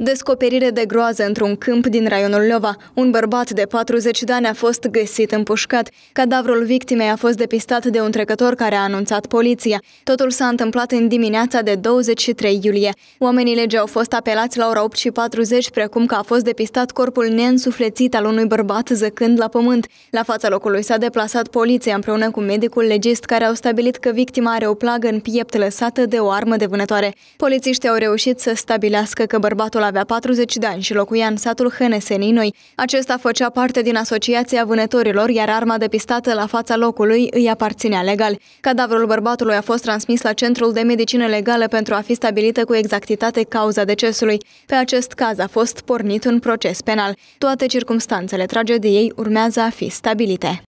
Descoperire de groază într-un câmp din raionul Lova. Un bărbat de 40 de ani a fost găsit împușcat. Cadavrul victimei a fost depistat de un trecător care a anunțat poliția. Totul s-a întâmplat în dimineața de 23 iulie. Oamenii lege au fost apelați la ora 8:40, precum că a fost depistat corpul neînsuflețit al unui bărbat zăcând la pământ. La fața locului s-a deplasat poliția împreună cu medicul legist care au stabilit că victima are o plagă în piept lăsată de o armă de vânătoare. Polițiștii au reușit să stabilească că bărbatul Bărbatul avea 40 de ani și locuia în satul Hăneseninoi. Acesta făcea parte din Asociația Vânătorilor, iar arma depistată la fața locului îi aparținea legal. Cadavrul bărbatului a fost transmis la Centrul de Medicină Legală pentru a fi stabilită cu exactitate cauza decesului. Pe acest caz a fost pornit un proces penal. Toate circumstanțele tragediei urmează a fi stabilite.